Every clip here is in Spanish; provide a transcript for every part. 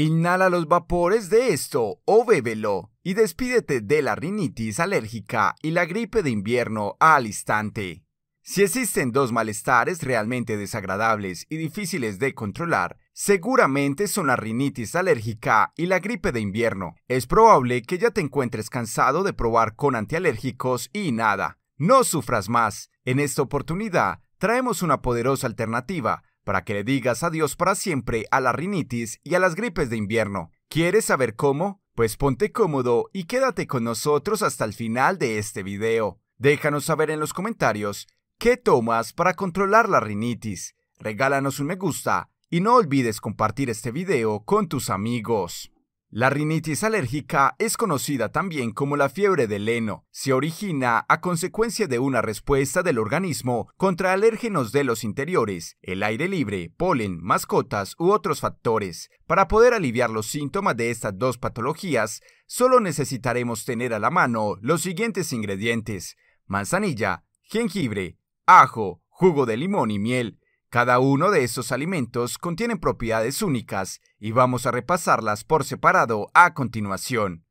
Inhala los vapores de esto o bébelo y despídete de la rinitis alérgica y la gripe de invierno al instante. Si existen dos malestares realmente desagradables y difíciles de controlar, seguramente son la rinitis alérgica y la gripe de invierno. Es probable que ya te encuentres cansado de probar con antialérgicos y nada. No sufras más. En esta oportunidad, traemos una poderosa alternativa para que le digas adiós para siempre a la rinitis y a las gripes de invierno. ¿Quieres saber cómo? Pues ponte cómodo y quédate con nosotros hasta el final de este video. Déjanos saber en los comentarios qué tomas para controlar la rinitis. Regálanos un me gusta y no olvides compartir este video con tus amigos. La rinitis alérgica es conocida también como la fiebre del heno. Se origina a consecuencia de una respuesta del organismo contra alérgenos de los interiores, el aire libre, polen, mascotas u otros factores. Para poder aliviar los síntomas de estas dos patologías, solo necesitaremos tener a la mano los siguientes ingredientes: manzanilla, jengibre, ajo, jugo de limón y miel. Cada uno de estos alimentos contienen propiedades únicas y vamos a repasarlas por separado a continuación.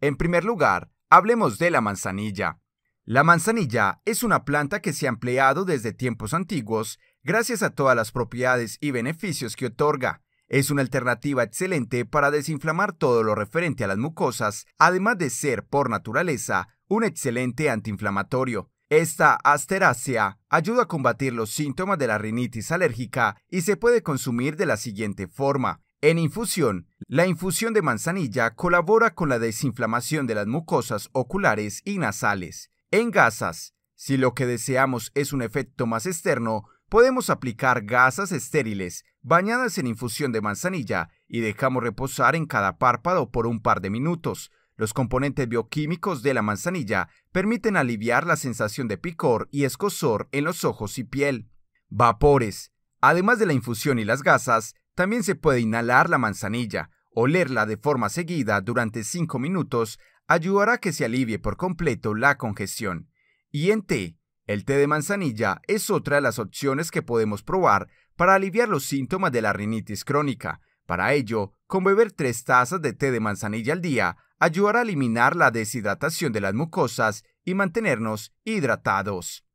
En primer lugar, hablemos de la manzanilla. La manzanilla es una planta que se ha empleado desde tiempos antiguos gracias a todas las propiedades y beneficios que otorga. Es una alternativa excelente para desinflamar todo lo referente a las mucosas, además de ser, por naturaleza, un excelente antiinflamatorio. Esta asterácea ayuda a combatir los síntomas de la rinitis alérgica y se puede consumir de la siguiente forma. En infusión, la infusión de manzanilla colabora con la desinflamación de las mucosas oculares y nasales. En gasas, si lo que deseamos es un efecto más externo, podemos aplicar gasas estériles bañadas en infusión de manzanilla y dejamos reposar en cada párpado por un par de minutos. Los componentes bioquímicos de la manzanilla permiten aliviar la sensación de picor y escozor en los ojos y piel. Vapores. Además de la infusión y las gasas, también se puede inhalar la manzanilla. Olerla de forma seguida durante 5 minutos ayudará a que se alivie por completo la congestión. Y en té, el té de manzanilla es otra de las opciones que podemos probar para aliviar los síntomas de la rinitis crónica. Para ello, con beber 3 tazas de té de manzanilla al día, ayudar a eliminar la deshidratación de las mucosas y mantenernos hidratados.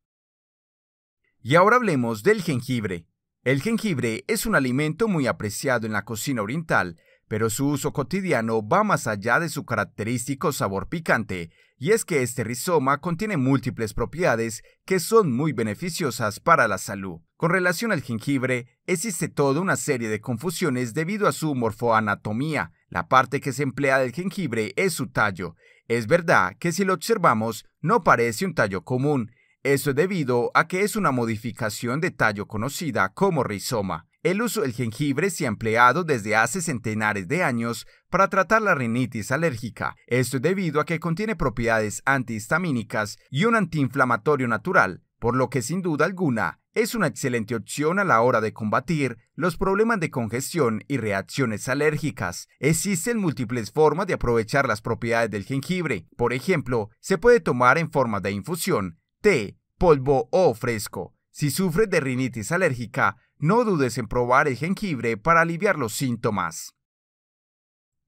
Y ahora hablemos del jengibre. El jengibre es un alimento muy apreciado en la cocina oriental, pero su uso cotidiano va más allá de su característico sabor picante, y es que este rizoma contiene múltiples propiedades que son muy beneficiosas para la salud. Con relación al jengibre, existe toda una serie de confusiones debido a su morfoanatomía, la parte que se emplea del jengibre es su tallo. Es verdad que si lo observamos no parece un tallo común. esto es debido a que es una modificación de tallo conocida como rizoma. El uso del jengibre se ha empleado desde hace centenares de años para tratar la rinitis alérgica. Esto es debido a que contiene propiedades antihistamínicas y un antiinflamatorio natural, por lo que sin duda alguna es una excelente opción a la hora de combatir los problemas de congestión y reacciones alérgicas. Existen múltiples formas de aprovechar las propiedades del jengibre. Por ejemplo, se puede tomar en forma de infusión, té, polvo o fresco. Si sufres de rinitis alérgica, no dudes en probar el jengibre para aliviar los síntomas.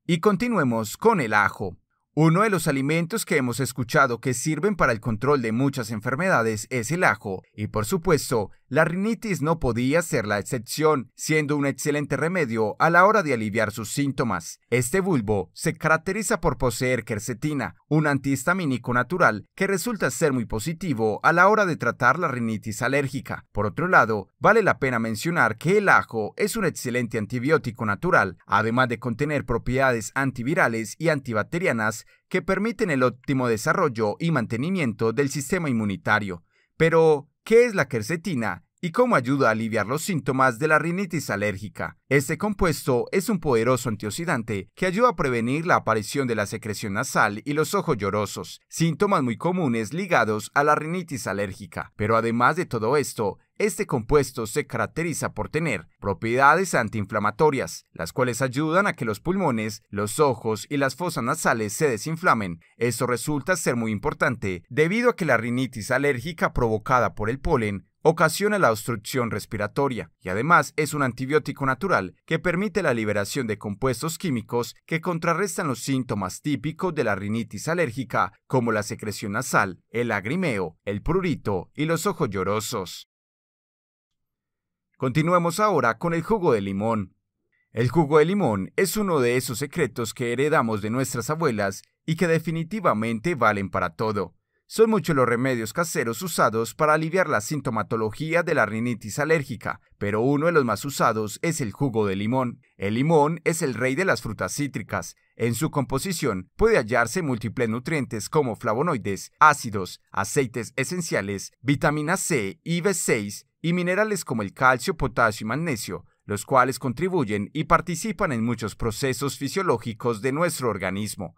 Y continuemos con el ajo. Uno de los alimentos que hemos escuchado que sirven para el control de muchas enfermedades es el ajo, y por supuesto, la rinitis no podía ser la excepción, siendo un excelente remedio a la hora de aliviar sus síntomas. Este bulbo se caracteriza por poseer quercetina, un antihistamínico natural que resulta ser muy positivo a la hora de tratar la rinitis alérgica. Por otro lado, vale la pena mencionar que el ajo es un excelente antibiótico natural, además de contener propiedades antivirales y antibacterianas que permiten el óptimo desarrollo y mantenimiento del sistema inmunitario. Pero, ¿qué es la quercetina y cómo ayuda a aliviar los síntomas de la rinitis alérgica. Este compuesto es un poderoso antioxidante que ayuda a prevenir la aparición de la secreción nasal y los ojos llorosos, síntomas muy comunes ligados a la rinitis alérgica. Pero además de todo esto, este compuesto se caracteriza por tener propiedades antiinflamatorias, las cuales ayudan a que los pulmones, los ojos y las fosas nasales se desinflamen. Esto resulta ser muy importante debido a que la rinitis alérgica provocada por el polen ocasiona la obstrucción respiratoria y además es un antibiótico natural que permite la liberación de compuestos químicos que contrarrestan los síntomas típicos de la rinitis alérgica como la secreción nasal, el lagrimeo, el prurito y los ojos llorosos. Continuemos ahora con el jugo de limón. El jugo de limón es uno de esos secretos que heredamos de nuestras abuelas y que definitivamente valen para todo. Son muchos los remedios caseros usados para aliviar la sintomatología de la rinitis alérgica, pero uno de los más usados es el jugo de limón. El limón es el rey de las frutas cítricas. En su composición puede hallarse múltiples nutrientes como flavonoides, ácidos, aceites esenciales, vitamina C, y B6, y minerales como el calcio, potasio y magnesio, los cuales contribuyen y participan en muchos procesos fisiológicos de nuestro organismo.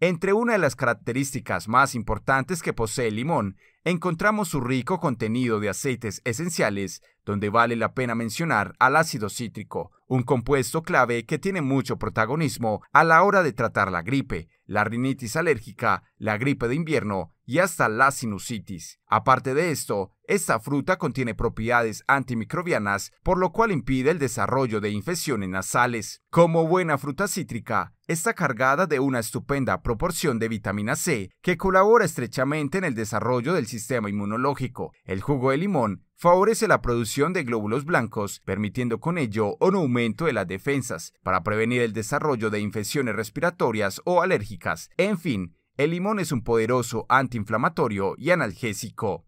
Entre una de las características más importantes que posee el limón, encontramos su rico contenido de aceites esenciales, donde vale la pena mencionar al ácido cítrico, un compuesto clave que tiene mucho protagonismo a la hora de tratar la gripe, la rinitis alérgica, la gripe de invierno y hasta la sinusitis. Aparte de esto, esta fruta contiene propiedades antimicrobianas, por lo cual impide el desarrollo de infecciones nasales. Como buena fruta cítrica, está cargada de una estupenda proporción de vitamina C que colabora estrechamente en el desarrollo del sistema inmunológico. El jugo de limón favorece la producción de glóbulos blancos, permitiendo con ello un aumento de las defensas para prevenir el desarrollo de infecciones respiratorias o alérgicas. En fin, el limón es un poderoso antiinflamatorio y analgésico.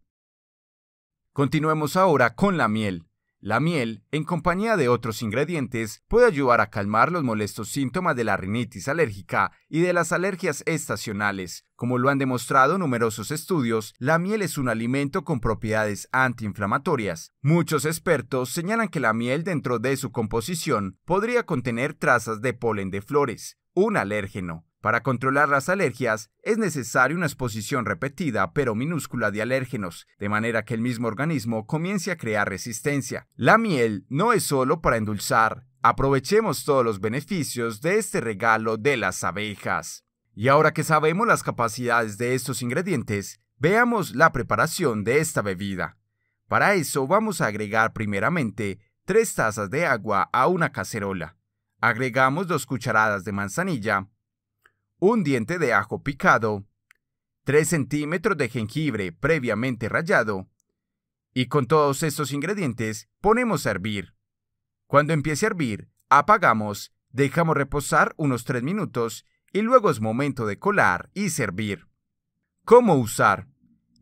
Continuemos ahora con la miel. La miel, en compañía de otros ingredientes, puede ayudar a calmar los molestos síntomas de la rinitis alérgica y de las alergias estacionales. Como lo han demostrado numerosos estudios, la miel es un alimento con propiedades antiinflamatorias. Muchos expertos señalan que la miel dentro de su composición podría contener trazas de polen de flores, un alérgeno, para controlar las alergias es necesaria una exposición repetida pero minúscula de alérgenos, de manera que el mismo organismo comience a crear resistencia. La miel no es solo para endulzar, aprovechemos todos los beneficios de este regalo de las abejas. Y ahora que sabemos las capacidades de estos ingredientes, veamos la preparación de esta bebida. Para eso vamos a agregar primeramente 3 tazas de agua a una cacerola. Agregamos dos cucharadas de manzanilla, un diente de ajo picado, 3 centímetros de jengibre previamente rallado, y con todos estos ingredientes ponemos a hervir. Cuando empiece a hervir, apagamos, dejamos reposar unos 3 minutos y luego es momento de colar y servir. ¿Cómo usar?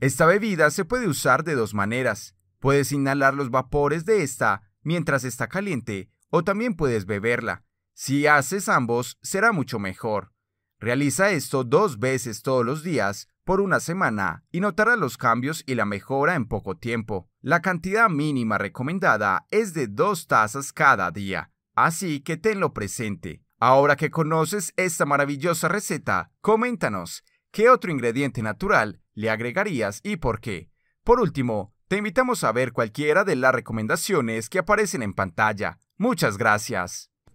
Esta bebida se puede usar de dos maneras. Puedes inhalar los vapores de esta mientras está caliente o también puedes beberla. Si haces ambos, será mucho mejor. Realiza esto dos veces todos los días por una semana y notará los cambios y la mejora en poco tiempo. La cantidad mínima recomendada es de dos tazas cada día, así que tenlo presente. Ahora que conoces esta maravillosa receta, coméntanos qué otro ingrediente natural le agregarías y por qué. Por último, te invitamos a ver cualquiera de las recomendaciones que aparecen en pantalla. Muchas gracias.